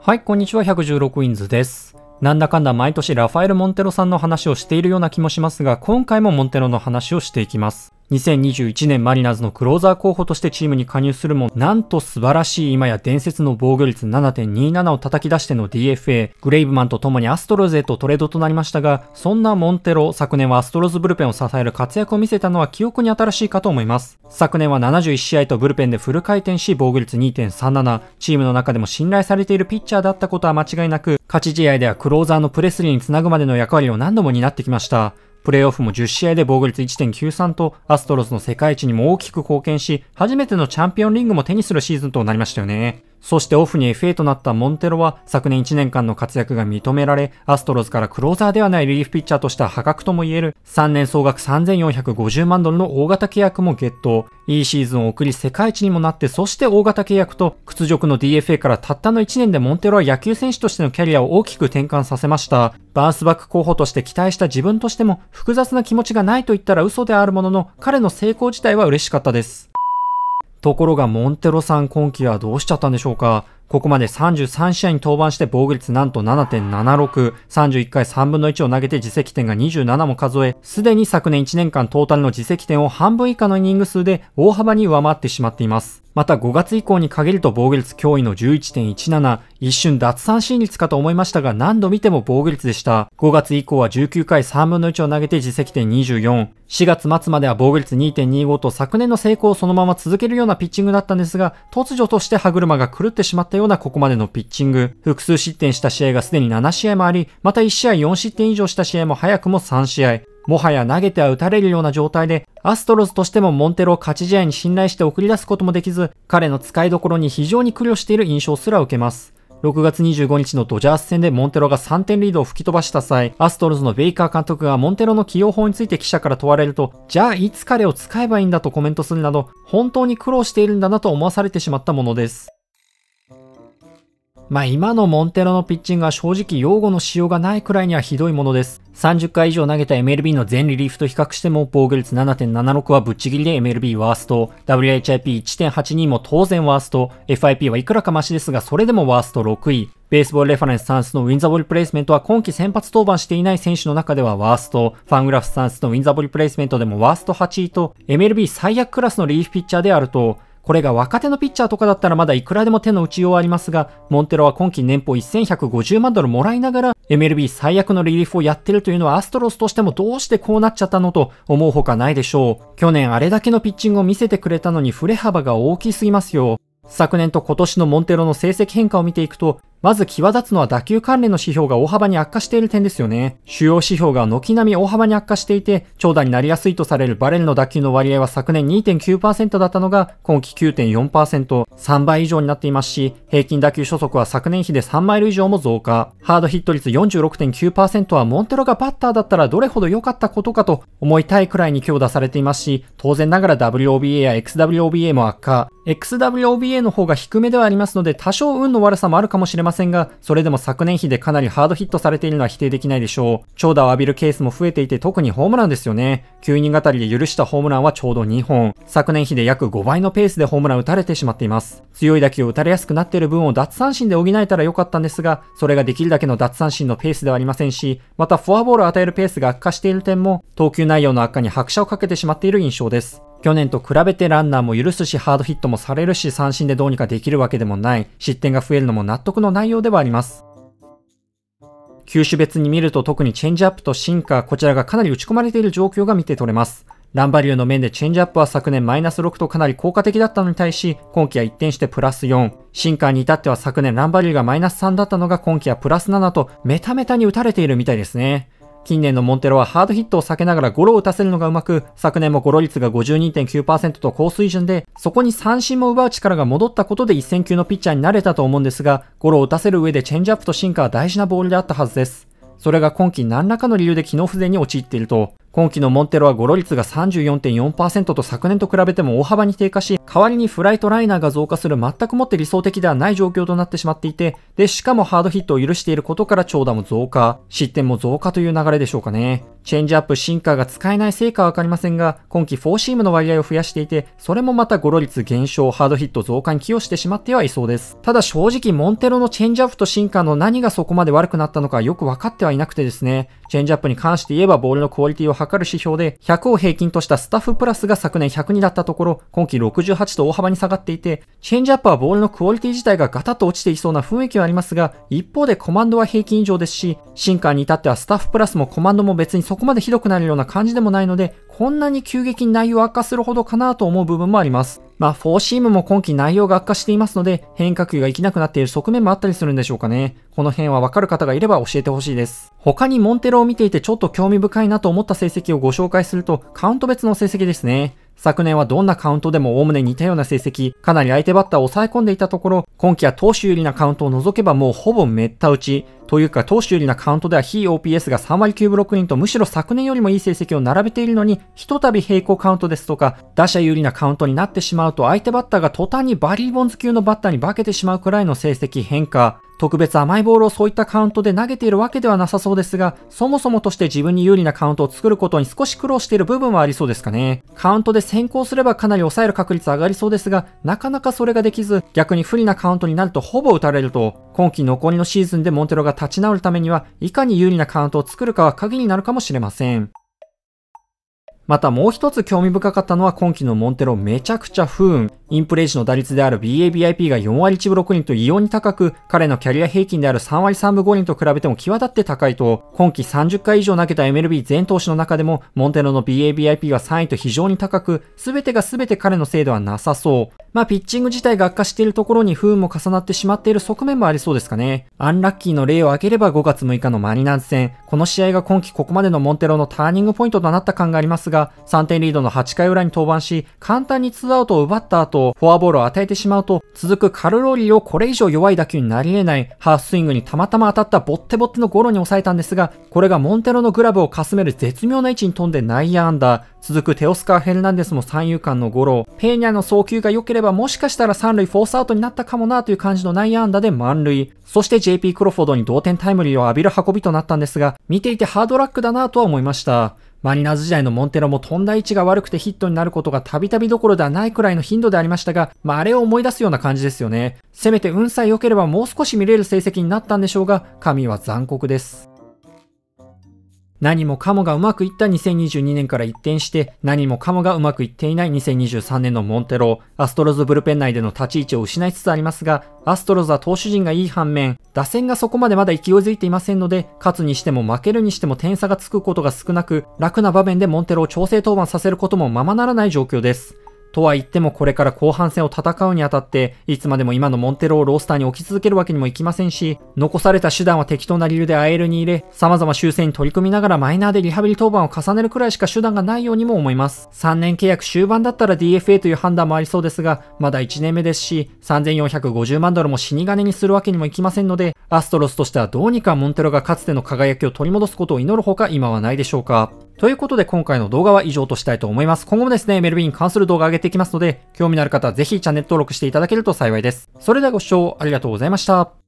はい、こんにちは、116インズです。なんだかんだ毎年ラファエル・モンテロさんの話をしているような気もしますが、今回もモンテロの話をしていきます。2021年マリナーズのクローザー候補としてチームに加入するも、なんと素晴らしい今や伝説の防御率7.27を叩き出しての DFA、グレイブマンと共にアストロズへとトレードとなりましたが、そんなモンテロ、昨年はアストロズブルペンを支える活躍を見せたのは記憶に新しいかと思います。昨年は71試合とブルペンでフル回転し防御率2.37、チームの中でも信頼されているピッチャーだったことは間違いなく、勝ち試合ではクローザーのプレスリーにつなぐまでの役割を何度も担ってきました。プレーオフも10試合で防御率1.93と、アストロズの世界一にも大きく貢献し、初めてのチャンピオンリングも手にするシーズンとなりましたよね。そしてオフに FA となったモンテロは昨年1年間の活躍が認められ、アストロズからクローザーではないリリーフピッチャーとした破格ともいえる3年総額3450万ドルの大型契約もゲット。いいシーズンを送り世界一にもなって、そして大型契約と屈辱の DFA からたったの1年でモンテロは野球選手としてのキャリアを大きく転換させました。バースバック候補として期待した自分としても複雑な気持ちがないと言ったら嘘であるものの、彼の成功自体は嬉しかったです。ところがモンテロさん今季はどうしちゃったんでしょうかここまで33試合に登板して防御率なんと7.76、31回3分の1を投げて自責点が27も数え、すでに昨年1年間トータルの自責点を半分以下のイニング数で大幅に上回ってしまっています。また5月以降に限ると防御率驚異の11.17、一瞬脱三振率かと思いましたが何度見ても防御率でした。5月以降は19回3分の1を投げて自責点24。4月末までは防御率2.25と昨年の成功をそのまま続けるようなピッチングだったんですが、突如として歯車が狂ってしまったようようなここまでのピッチング。複数失点した試合がすでに7試合もあり、また1試合4失点以上した試合も早くも3試合。もはや投げては打たれるような状態で、アストロズとしてもモンテロを勝ち試合に信頼して送り出すこともできず、彼の使いどころに非常に苦慮している印象すら受けます。6月25日のドジャース戦でモンテロが3点リードを吹き飛ばした際、アストロズのベイカー監督がモンテロの起用法について記者から問われると、じゃあいつ彼を使えばいいんだとコメントするなど、本当に苦労しているんだなと思わされてしまったものです。まあ今のモンテロのピッチングは正直用語のしようがないくらいにはひどいものです。30回以上投げた MLB の全リリーフと比較しても防御率7.76はぶっちぎりで MLB ワースト、WHIP1.82 も当然ワースト、FIP はいくらかマシですがそれでもワースト6位。ベースボールレファレンスタンスのウィンザボールプレイスメントは今季先発登板していない選手の中ではワースト、ファングラフスタンスのウィンザボールプレイスメントでもワースト8位と MLB 最悪クラスのリーフピッチャーであると、これが若手のピッチャーとかだったらまだいくらでも手の打ちようありますが、モンテロは今季年俸1150万ドルもらいながら、MLB 最悪のリリーフをやってるというのはアストロスとしてもどうしてこうなっちゃったのと思うほかないでしょう。去年あれだけのピッチングを見せてくれたのに触れ幅が大きすぎますよ。昨年と今年のモンテロの成績変化を見ていくと、まず際立つのは打球関連の指標が大幅に悪化している点ですよね。主要指標が軒並み大幅に悪化していて、長打になりやすいとされるバレルの打球の割合は昨年2.9%だったのが、今季9.4%、3倍以上になっていますし、平均打球初速は昨年比で3マイル以上も増加。ハードヒット率46.9%はモンテロがバッターだったらどれほど良かったことかと思いたいくらいに強打されていますし、当然ながら WOBA や XWOBA も悪化。XWOBA の方が低めではありますので多少運の悪さもあるかもしれませんが、それでも昨年比でかなりハードヒットされているのは否定できないでしょう。長打を浴びるケースも増えていて特にホームランですよね。9人語りで許したホームランはちょうど2本。昨年比で約5倍のペースでホームラン打たれてしまっています。強い打球を打たれやすくなっている分を奪三振で補えたらよかったんですが、それができるだけの奪三振のペースではありませんし、またフォアボールを与えるペースが悪化している点も、投球内容の悪化に拍車をかけてしまっている印象です。去年と比べてランナーも許すし、ハードヒットもされるし、三振でどうにかできるわけでもない、失点が増えるのも納得の内容ではあります。球種別に見ると特にチェンジアップとシンカー、こちらがかなり打ち込まれている状況が見て取れます。ランバリューの面でチェンジアップは昨年マイナス6とかなり効果的だったのに対し、今季は一転してプラス4。シンカーに至っては昨年ランバリューがマイナス3だったのが今季はプラス7と、メタメタに打たれているみたいですね。近年のモンテロはハードヒットを避けながらゴロを打たせるのがうまく、昨年もゴロ率が52.9%と高水準で、そこに三振も奪う力が戻ったことで一戦級のピッチャーになれたと思うんですが、ゴロを打たせる上でチェンジアップと進化は大事なボールであったはずです。それが今季何らかの理由で機能不全に陥っていると。今季のモンテロはゴロ率が34.4%と昨年と比べても大幅に低下し、代わりにフライトライナーが増加する全くもって理想的ではない状況となってしまっていて、で、しかもハードヒットを許していることから長打も増加、失点も増加という流れでしょうかね。チェンジアップ、シンカーが使えないせいかわかりませんが、今季4シームの割合を増やしていて、それもまたゴロ率減少、ハードヒット増加に寄与してしまってはいそうです。ただ正直、モンテロのチェンジアップとシンカーの何がそこまで悪くなったのかよくわかってはいなくてですね、チェンジアップに関して言えばボールのクオリティをかる指標で、100を平均としたスタッフプラスが昨年102だったところ、今季68と大幅に下がっていて、チェンジアップはボールのクオリティ自体がガタッと落ちていそうな雰囲気はありますが、一方でコマンドは平均以上ですし、シンカーに至ってはスタッフプラスもコマンドも別にそこまでひどくなるような感じでもないので、こんなに急激に内容悪化するほどかなと思う部分もあります。まあ、フォーシームも今季内容が悪化していますので、変化球が生きなくなっている側面もあったりするんでしょうかね。この辺はわかる方がいれば教えてほしいです。他にモンテロを見ていてちょっと興味深いなと思った成績をご紹介すると、カウント別の成績ですね。昨年はどんなカウントでも概ね似たような成績、かなり相手バッターを抑え込んでいたところ、今季は投手有利なカウントを除けばもうほぼめった打ち、というか投手有利なカウントでは非 OPS が3割9分6人とむしろ昨年よりもいい成績を並べているのに、ひとたび平行カウントですとか、打者有利なカウントになってしまうと相手バッターが途端にバリーボンズ級のバッターに化けてしまうくらいの成績変化。特別甘いボールをそういったカウントで投げているわけではなさそうですが、そもそもとして自分に有利なカウントを作ることに少し苦労している部分はありそうですかね。カウントで先行すればかなり抑える確率上がりそうですが、なかなかそれができず、逆に不利なカウントになるとほぼ打たれると、今季残りのシーズンでモンテロが立ち直るためには、いかに有利なカウントを作るかは鍵になるかもしれません。またもう一つ興味深かったのは今季のモンテロめちゃくちゃ不運。インプレイ時の打率である BABIP が4割1分6人と異様に高く、彼のキャリア平均である3割3分5人と比べても際立って高いと、今季30回以上投げた MLB 全投手の中でも、モンテロの BABIP は3位と非常に高く、全てが全て彼のせいではなさそう。まあ、ピッチング自体が悪化しているところに不運も重なってしまっている側面もありそうですかね。アンラッキーの例を挙げれば5月6日のマリナーズ戦、この試合が今季ここまでのモンテロのターニングポイントとなった感がありますが、3点リードの8回裏に登板し、簡単に2アウトを奪った後、フォアボールを与えてしまうと、続くカルロリーをこれ以上弱い打球になり得ない、ハーフスイングにたまたま当たったボッテボッテのゴロに抑えたんですが、これがモンテロのグラブをかすめる絶妙な位置に飛んで内野安打、続くテオスカー・ヘルナンデスも三遊間のゴロ、ペーニャの送球が良ければもしかしたら三塁フォースアウトになったかもなという感じの内野安打で満塁、そして JP クロフォードに同点タイムリーを浴びる運びとなったんですが、見ていてハードラックだなとは思いました。マリナーズ時代のモンテロも飛んだ位置が悪くてヒットになることがたびたびどころではないくらいの頻度でありましたが、まあ、あれを思い出すような感じですよね。せめて運さえ良ければもう少し見れる成績になったんでしょうが、神は残酷です。何もかもがうまくいった2022年から一転して、何もかもがうまくいっていない2023年のモンテロアストロズブルペン内での立ち位置を失いつつありますが、アストロズは投手陣がいい反面、打線がそこまでまだ勢いづいていませんので、勝つにしても負けるにしても点差がつくことが少なく、楽な場面でモンテロを調整登板させることもままならない状況です。とは言ってもこれから後半戦を戦うにあたって、いつまでも今のモンテロをロースターに置き続けるわけにもいきませんし、残された手段は適当な理由で i ルに入れ、様々修正に取り組みながらマイナーでリハビリ登板を重ねるくらいしか手段がないようにも思います。3年契約終盤だったら DFA という判断もありそうですが、まだ1年目ですし、3450万ドルも死に金にするわけにもいきませんので、アストロスとしてはどうにかモンテロがかつての輝きを取り戻すことを祈るほか今はないでしょうか。ということで今回の動画は以上としたいと思います。今後もですね、メルビンに関する動画上げていきますので、興味のある方はぜひチャンネル登録していただけると幸いです。それではご視聴ありがとうございました。